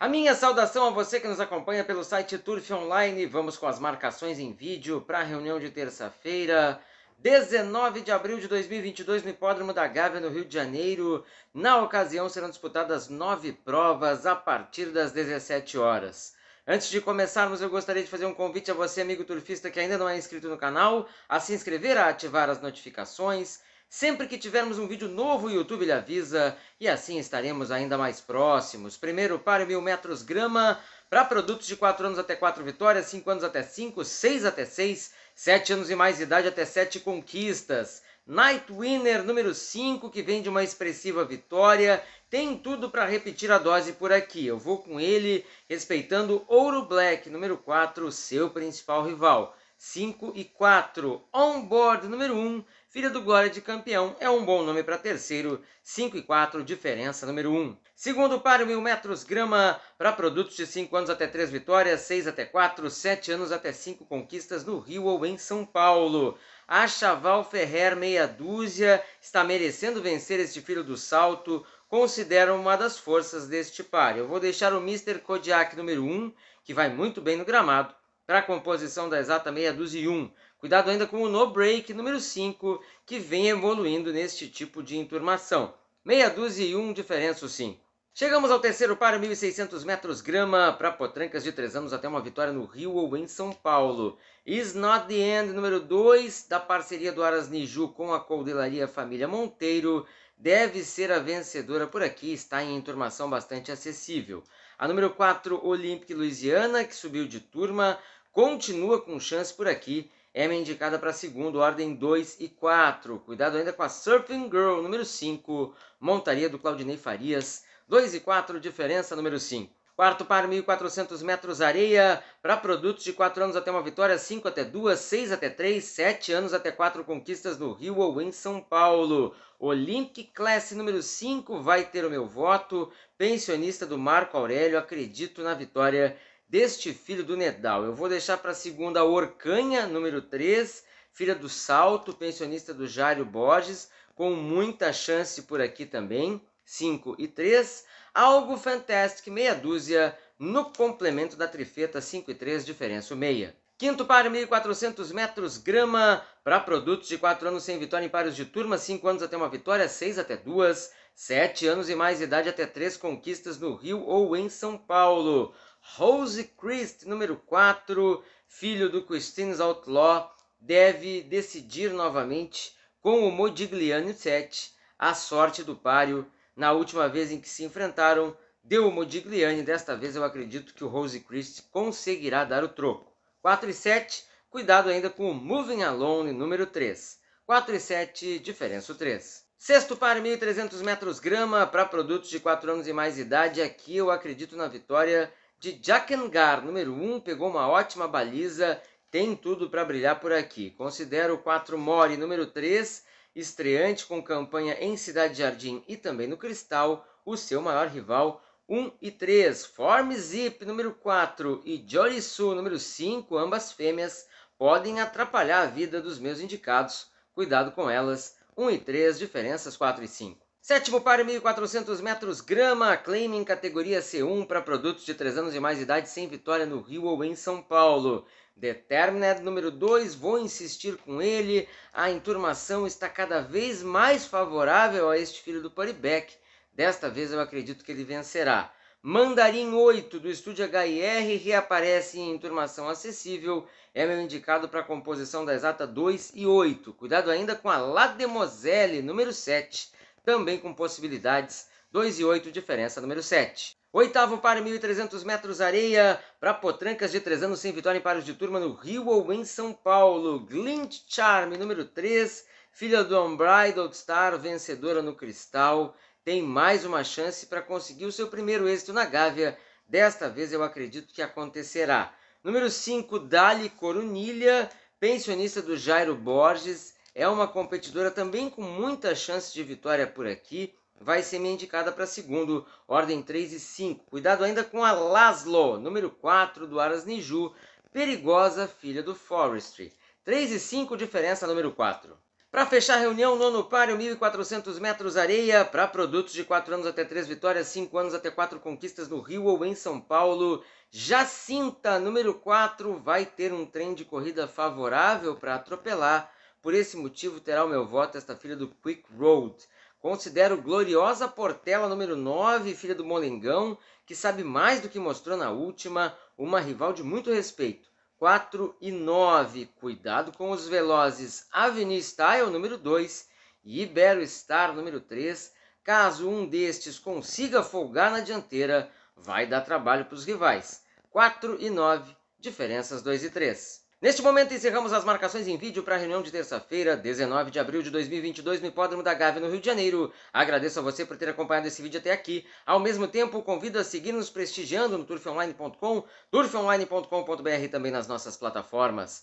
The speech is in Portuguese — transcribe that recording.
A minha saudação a você que nos acompanha pelo site Turf Online. Vamos com as marcações em vídeo para a reunião de terça-feira, 19 de abril de 2022, no Hipódromo da Gávea, no Rio de Janeiro. Na ocasião, serão disputadas nove provas a partir das 17 horas. Antes de começarmos, eu gostaria de fazer um convite a você, amigo turfista que ainda não é inscrito no canal, a se inscrever, a ativar as notificações Sempre que tivermos um vídeo novo, o YouTube lhe avisa e assim estaremos ainda mais próximos. Primeiro para mil metros grama, para produtos de 4 anos até 4 vitórias, 5 anos até 5, 6 até 6, 7 anos e mais de idade até 7 conquistas. Night Winner número 5, que vem de uma expressiva vitória, tem tudo para repetir a dose por aqui. Eu vou com ele, respeitando Ouro Black número 4, seu principal rival. 5 e 4. Onboard número 1, Filha do Glória de Campeão é um bom nome para terceiro, 5 e 4, diferença número 1. Segundo páreo, mil metros, grama, para produtos de 5 anos até 3 vitórias, 6 até 4, 7 anos até 5 conquistas no Rio ou em São Paulo. A Chaval Ferrer, meia dúzia, está merecendo vencer este filho do salto, considero uma das forças deste par. Eu vou deixar o Mr. Kodiak número 1, que vai muito bem no gramado, para a composição da exata meia dúzia e um. Cuidado ainda com o no break número 5, que vem evoluindo neste tipo de enturmação. Meia dúzia e um diferença sim. 5. Chegamos ao terceiro par, 1.600 metros grama, para potrancas de 3 anos até uma vitória no Rio ou em São Paulo. Is Not The End, número 2, da parceria do Aras Niju com a coldelaria Família Monteiro, deve ser a vencedora por aqui, está em enturmação bastante acessível. A número 4, Olympic Louisiana, que subiu de turma, continua com chance por aqui. É indicada para segundo, ordem 2 e 4. Cuidado ainda com a Surfing Girl, número 5. Montaria do Claudinei Farias. 2 e 4, diferença número 5. Quarto par, 1.400 metros areia. Para produtos de 4 anos até uma vitória, 5 até 2, 6 até 3, 7 anos até 4 conquistas no Rio ou em São Paulo. Olympic Class número 5 vai ter o meu voto. Pensionista do Marco Aurélio, acredito na vitória deste filho do Nedal. Eu vou deixar para a segunda Orcanha, número 3, filha do Salto, pensionista do Jário Borges, com muita chance por aqui também, 5 e 3. Algo Fantastic, meia dúzia, no complemento da trifeta 5 e 3, diferença meia. Quinto par, 1.400 metros, grama, para produtos de 4 anos sem vitória em pares de turma, 5 anos até uma vitória, 6 até duas, 7 anos e mais idade até 3 conquistas no Rio ou em São Paulo. Rose Christ, número 4, filho do Christine's Outlaw, deve decidir novamente com o Modigliani 7 a sorte do páreo. Na última vez em que se enfrentaram, deu o Modigliani. Desta vez eu acredito que o Rose Christ conseguirá dar o troco. 4 e 7, cuidado ainda com o Moving Alone número 3. 4 e 7, diferença 3. Sexto par, 1.300 metros grama para produtos de 4 anos e mais idade. Aqui eu acredito na vitória de Jakengar, número 1, um, pegou uma ótima baliza, tem tudo para brilhar por aqui. Considero o 4 Mori, número 3, estreante com campanha em Cidade Jardim e também no Cristal, o seu maior rival, 1 e 3. Form Zip, número 4, e Jorisu, número 5, ambas fêmeas, podem atrapalhar a vida dos meus indicados. Cuidado com elas. 1 e 3, diferenças 4 e 5. Sétimo par, 1.400 metros, grama, claim em categoria C1 para produtos de 3 anos e mais idade sem vitória no Rio ou em São Paulo. Determined número 2, vou insistir com ele. A enturmação está cada vez mais favorável a este filho do Paribeck. Desta vez eu acredito que ele vencerá. Mandarim 8 do estúdio HIR reaparece em enturmação acessível. É meu indicado para a composição da exata 2 e 8. Cuidado ainda com a Lademoselle, número 7 também com possibilidades. 2 e 8, diferença número 7. Oitavo para 1.300 metros areia para Potrancas de 3 anos sem vitória em paros de turma no Rio ou em São Paulo. Glint charm número 3, filha do Unbridled Star, vencedora no Cristal, tem mais uma chance para conseguir o seu primeiro êxito na Gávea. Desta vez eu acredito que acontecerá. Número 5, Dali Corunilha, pensionista do Jairo Borges, é uma competidora também com muita chance de vitória por aqui. Vai ser minha indicada para segundo, ordem 3 e 5. Cuidado ainda com a Laszlo, número 4 do Aras Niju, perigosa filha do Forestry. 3 e 5, diferença número 4. Para fechar a reunião, nono páreo, 1.400 metros areia, para produtos de 4 anos até 3 vitórias, 5 anos até 4 conquistas no Rio ou em São Paulo. Jacinta, número 4, vai ter um trem de corrida favorável para atropelar por esse motivo, terá o meu voto esta filha do Quick Road. Considero gloriosa Portela número 9, filha do Molengão, que sabe mais do que mostrou na última, uma rival de muito respeito. 4 e 9. Cuidado com os velozes Avenue Style número 2 e Ibero Star número 3. Caso um destes consiga folgar na dianteira, vai dar trabalho para os rivais. 4 e 9, diferenças 2 e 3. Neste momento encerramos as marcações em vídeo para a reunião de terça-feira, 19 de abril de 2022, no Hipódromo da Gávea, no Rio de Janeiro. Agradeço a você por ter acompanhado esse vídeo até aqui. Ao mesmo tempo, convido a seguir nos prestigiando no turfonline.com, turfonline.com.br e também nas nossas plataformas